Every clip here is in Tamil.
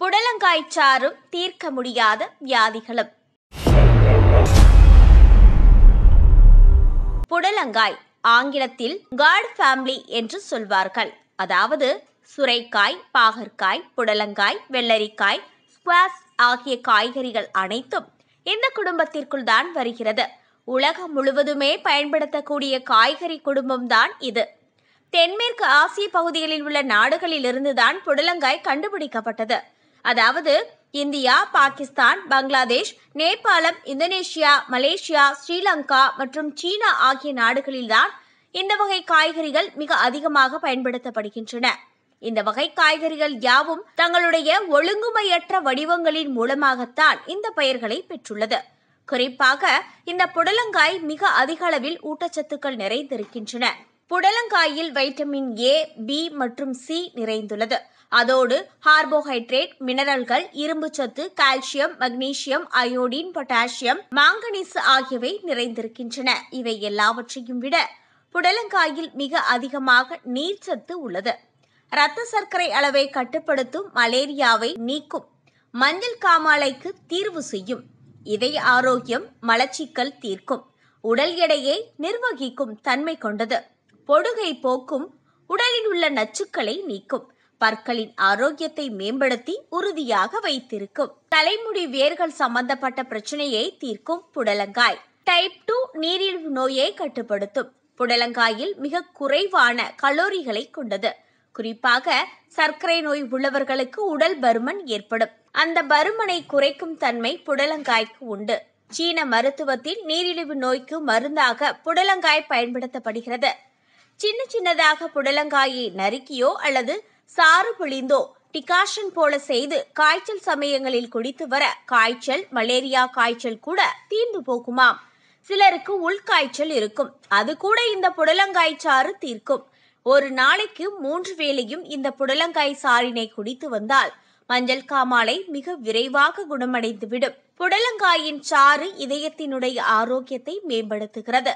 புடலங்காய் சாறும் தீர்க்க முடியாத வியாதிகளும் புடலங்காய் ஆங்கிலத்தில் காட் ஃபேமிலி என்று சொல்வார்கள் அதாவது சுரைக்காய் பாகற்காய் புடலங்காய் வெள்ளரிக்காய் ஸ்குவாஷ் ஆகிய காய்கறிகள் அனைத்தும் இந்த குடும்பத்திற்குள் தான் வருகிறது உலகம் முழுவதுமே பயன்படுத்தக்கூடிய காய்கறி குடும்பம் தான் இது தென்மேற்கு ஆசிய பகுதிகளில் உள்ள நாடுகளிலிருந்து தான் புடலங்காய் கண்டுபிடிக்கப்பட்டது அதாவது இந்தியா பாகிஸ்தான் பங்களாதேஷ் நேபாளம் இந்தோனேஷியா மலேசியா ஸ்ரீலங்கா மற்றும் சீனா ஆகிய நாடுகளில்தான் இந்த வகை காய்கறிகள் மிக அதிகமாக பயன்படுத்தப்படுகின்றன இந்த வகை காய்கறிகள் யாவும் தங்களுடைய ஒழுங்குமையற்ற வடிவங்களின் மூலமாகத்தான் இந்த பெயர்களை பெற்றுள்ளது குறிப்பாக இந்த புடலங்காய் மிக அதிக அளவில் ஊட்டச்சத்துக்கள் நிறைந்திருக்கின்றன புடலங்காயில் வைட்டமின் ஏ பி மற்றும் சி நிறைந்துள்ளது அதோடு கார்போஹைட்ரேட் மினரல்கள் இரும்புச்சத்து calcium magnesium iodine potassium manganese ஆகியவை நிறைந்திருக்கின்றன இவை எல்லாவற்றையும் விட புடலங்காயில் மிக அதிகமாக நீர்ச்சத்து உள்ளது இரத்த சர்க்கரை அளவை கட்டுப்படுத்தும் மலேரியாவை நீக்கும் மஞ்சள் காமாலைக்கு தீர்வு செய்யும் இதய ஆரோக்கியம் மலச்சிக்கல் தீர்க்கும் உடல் எடையை நிர்வகிக்கும் தன்மை கொண்டது பொடுகை போக்கும் உடலில் உள்ள நச்சுக்களை நீக்கும் பற்களின் ஆரோக்கியத்தை மேம்படுத்தி உறுதியாக வைத்திருக்கும் தலைமுடி வேர்கள் சம்பந்தப்பட்ட பிரச்சனையை தீர்க்கும் புடலங்காய் டைப் டூ நீரிழிவு நோயை கட்டுப்படுத்தும் புடலங்காயில் மிக குறைவான கலோரிகளை கொண்டது குறிப்பாக சர்க்கரை நோய் உள்ளவர்களுக்கு உடல் பருமன் ஏற்படும் அந்த பருமனை குறைக்கும் தன்மை புடலங்காய்க்கு உண்டு சீன மருத்துவத்தில் நீரிழிவு நோய்க்கு மருந்தாக புடலங்காய் பயன்படுத்தப்படுகிறது சின்ன சின்னதாக புடலங்காயை நறுக்கியோ அல்லது சாறு பிழிந்தோ டிகாஷன் போல செய்து காய்ச்சல் சமயங்களில் குடித்து வர காய்ச்சல் மலேரியா காய்ச்சல் கூட தீர்ந்து போகுமாம் சிலருக்கு உள்காய்ச்சல் இருக்கும் அது கூட இந்த புடலங்காய் சாறு தீர்க்கும் ஒரு நாளைக்கு மூன்று வேளையும் இந்த புடலங்காய் சாறினை குடித்து வந்தால் மஞ்சள் காமாலை மிக விரைவாக குணமடைந்துவிடும் புடலங்காயின் சாறு இதயத்தினுடைய ஆரோக்கியத்தை மேம்படுத்துகிறது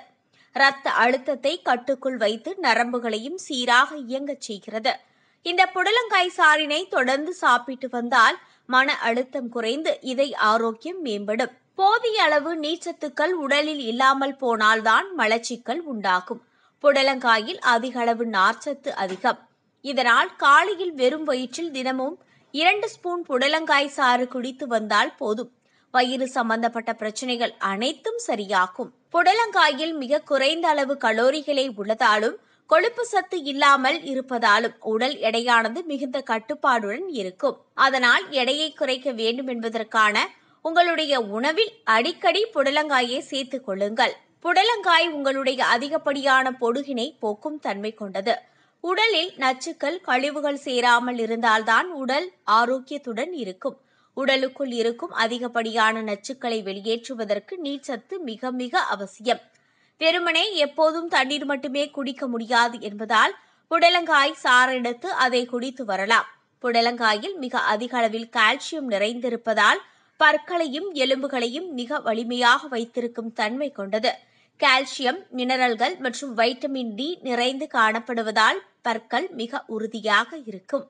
இரத்த அழுத்தத்தை கட்டுக்குள் வைத்து நரம்புகளையும் சீராக இயங்கச் செய்கிறது இந்த புடலங்காய் சாறினை தொடர்ந்து சாப்பிட்டு வந்தால் மன அழுத்தம் குறைந்து இதை ஆரோக்கியம் மேம்படும் போதிய அளவு நீச்சத்துக்கள் உடலில் இல்லாமல் போனால்தான் மலச்சிக்கல் உண்டாகும் புடலங்காயில் அதிக அளவு நார்ச்சத்து அதிகம் இதனால் காலையில் வெறும் வயிற்றில் தினமும் இரண்டு ஸ்பூன் புடலங்காய் சாறு குடித்து வந்தால் போதும் வயிறு சம்பந்தப்பட்ட பிரச்சனைகள் அனைத்தும் சரியாகும் புடலங்காயில் மிக குறைந்த அளவு கலோரிகளே உள்ளதாலும் கொழுப்பு சத்து இல்லாமல் இருப்பதாலும் உடல் எடையானது மிகுந்த கட்டுப்பாடுடன் இருக்கும் அதனால் எடையை குறைக்க வேண்டும் என்பதற்கான உங்களுடைய உணவில் அடிக்கடி புடலங்காயை சேர்த்துக் கொள்ளுங்கள் புடலங்காய் உங்களுடைய அதிகப்படியான பொடுகினை போக்கும் தன்மை கொண்டது உடலில் நச்சுக்கள் கழிவுகள் சேராமல் இருந்தால்தான் உடல் ஆரோக்கியத்துடன் இருக்கும் உடலுக்குள் இருக்கும் அதிகப்படியான நச்சுக்களை வெளியேற்றுவதற்கு நீர்ச்சத்து மிக மிக அவசியம் வெறுமனே எப்போதும் தண்ணீர் மட்டுமே குடிக்க முடியாது என்பதால் புடலங்காய் சாறெடுத்து அதை குடித்து வரலாம் புடலங்காயில் மிக அதிக அளவில் கால்சியம் நிறைந்திருப்பதால் பற்களையும் எலும்புகளையும் மிக வலிமையாக வைத்திருக்கும் தன்மை கொண்டது கால்சியம் மினரல்கள் மற்றும் வைட்டமின் டி நிறைந்து காணப்படுவதால் பற்கள் மிக உறுதியாக இருக்கும்